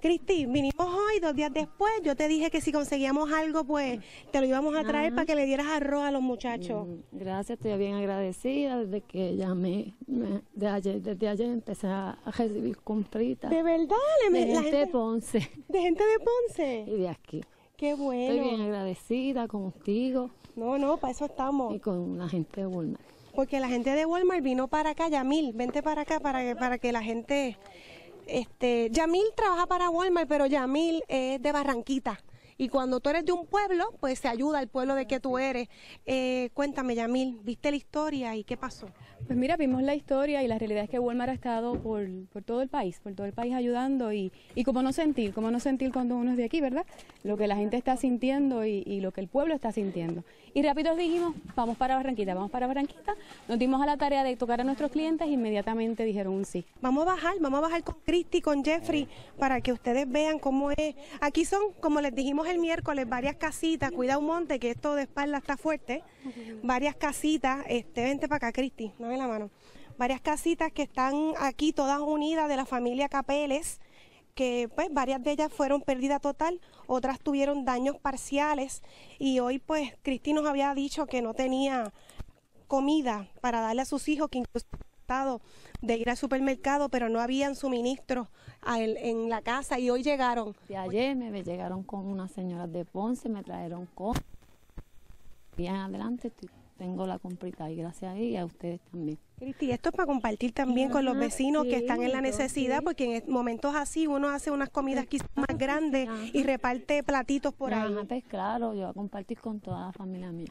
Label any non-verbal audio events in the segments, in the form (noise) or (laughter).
Cristi, vinimos hoy, dos días después, yo te dije que si conseguíamos algo, pues te lo íbamos a traer para que le dieras arroz a los muchachos. Mm, gracias, estoy bien agradecida desde que llamé, de ayer, desde ayer empecé a recibir compritas. ¿De verdad? de gente de Ponce. ¿De gente de Ponce? Y de aquí. Qué bueno. Estoy bien agradecida contigo. No, no, para eso estamos. Y con la gente de Walmart. Porque la gente de Walmart vino para acá, Yamil, vente para acá para para que la gente este, Yamil trabaja para Walmart, pero Yamil es de Barranquita. Y cuando tú eres de un pueblo, pues se ayuda al pueblo de que tú eres. Eh, cuéntame, Yamil, ¿viste la historia y qué pasó? Pues mira, vimos la historia y la realidad es que Walmart ha estado por, todo el país, por todo el país ayudando y, cómo no sentir, cómo no sentir cuando uno es de aquí, ¿verdad? Lo que la gente está sintiendo y, lo que el pueblo está sintiendo. Y rápido dijimos, vamos para Barranquita, vamos para Barranquita. Nos dimos a la tarea de tocar a nuestros clientes e inmediatamente dijeron un sí. Vamos a bajar, vamos a bajar con Cristi, con Jeffrey, eh. para que ustedes vean cómo es. Aquí son, como les dijimos, el miércoles varias casitas, cuida un monte, que esto de espalda está fuerte, varias casitas, este, vente para acá, Cristi, dame la mano, varias casitas que están aquí todas unidas de la familia Capeles, que pues varias de ellas fueron pérdida total, otras tuvieron daños parciales y hoy pues Cristi nos había dicho que no tenía comida para darle a sus hijos, que incluso de ir al supermercado, pero no habían suministros en la casa y hoy llegaron. ayer me llegaron con unas señoras de Ponce, me trajeron con... Bien adelante, estoy tengo la comprita y gracias a ella a ustedes también. Cristi, esto es para compartir también con los ah, vecinos que están en la necesidad, porque en momentos así uno hace unas comidas quizás más grandes y reparte platitos por ah, ahí. Pues, claro, yo voy a compartir con toda la familia mía.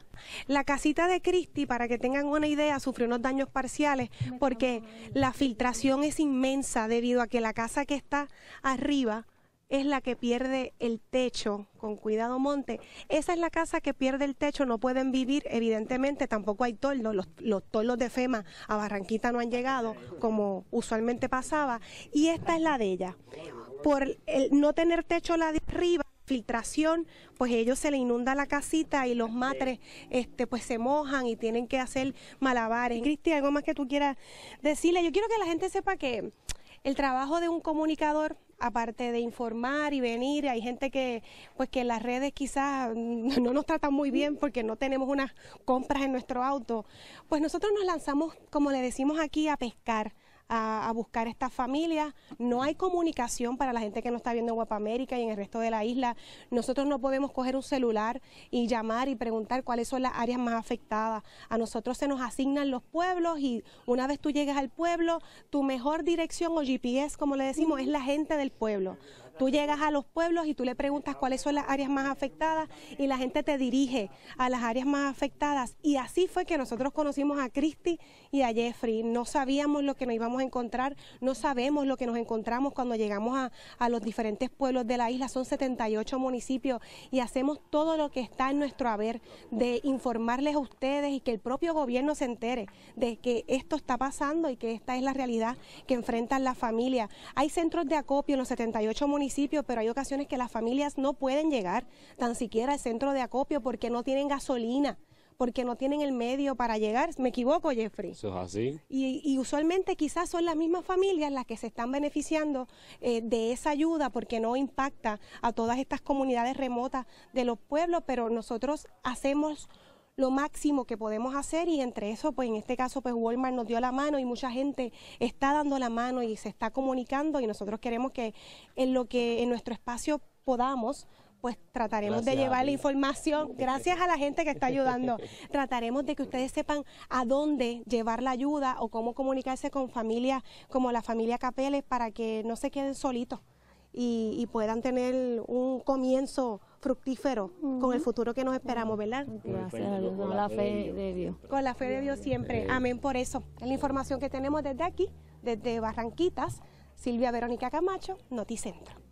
La casita de Cristi, para que tengan una idea, sufrió unos daños parciales porque la filtración es inmensa debido a que la casa que está arriba es la que pierde el techo, con cuidado monte. Esa es la casa que pierde el techo, no pueden vivir, evidentemente tampoco hay toldos, los, los toldos de FEMA a Barranquita no han llegado como usualmente pasaba, y esta es la de ella. Por no tener techo la de arriba, filtración, pues ellos se le inunda la casita y los matres este pues se mojan y tienen que hacer malabares. Cristi, algo más que tú quieras decirle, yo quiero que la gente sepa que el trabajo de un comunicador aparte de informar y venir, hay gente que pues que las redes quizás (laughs) no nos tratan muy bien porque no tenemos unas compras en nuestro auto, pues nosotros nos lanzamos, como le decimos aquí, a pescar a, buscar a estas familias. No hay comunicación para la gente que no está viendo en Guapamérica y en el resto de la isla. Nosotros no podemos coger un celular y llamar y preguntar cuáles son las áreas más afectadas. A nosotros se nos asignan los pueblos y una vez tú llegas al pueblo, tu mejor dirección o GPS, como le decimos, es la gente del pueblo. Tú llegas a los pueblos y tú le preguntas cuáles son las áreas más afectadas y la gente te dirige a las áreas más afectadas. Y así fue que nosotros conocimos a Christy y a Jeffrey. No sabíamos lo que nos íbamos a encontrar, no sabemos lo que nos encontramos cuando llegamos a, a los diferentes pueblos de la isla. Son 78 municipios y hacemos todo lo que está en nuestro haber de informarles a ustedes y que el propio gobierno se entere de que esto está pasando y que esta es la realidad que enfrentan las familias. Hay centros de acopio en los 78 municipios pero hay ocasiones que las familias no pueden llegar tan siquiera al centro de acopio porque no tienen gasolina porque no tienen el medio para llegar. ¿Me equivoco, Jeffrey? Eso es así. Y, usualmente quizás son las mismas familias las que se están beneficiando eh, de esa ayuda porque no impacta a todas estas comunidades remotas de los pueblos, pero nosotros hacemos lo máximo que podemos hacer y entre eso, pues en este caso, pues Walmart nos dio la mano y mucha gente está dando la mano y se está comunicando y nosotros queremos que en lo que en nuestro espacio podamos, pues trataremos de llevar la información, gracias a la gente que está ayudando, (laughs) trataremos de que ustedes sepan a dónde llevar la ayuda o cómo comunicarse con familias como la familia Capeles para que no se queden solitos y puedan tener un comienzo fructífero, con el futuro que nos esperamos, ¿verdad? Gracias con la fe de Dios. Con la fe de Dios siempre, amén por eso. Es la información que tenemos desde aquí, desde Barranquitas, Silvia Verónica Camacho, Noticentro.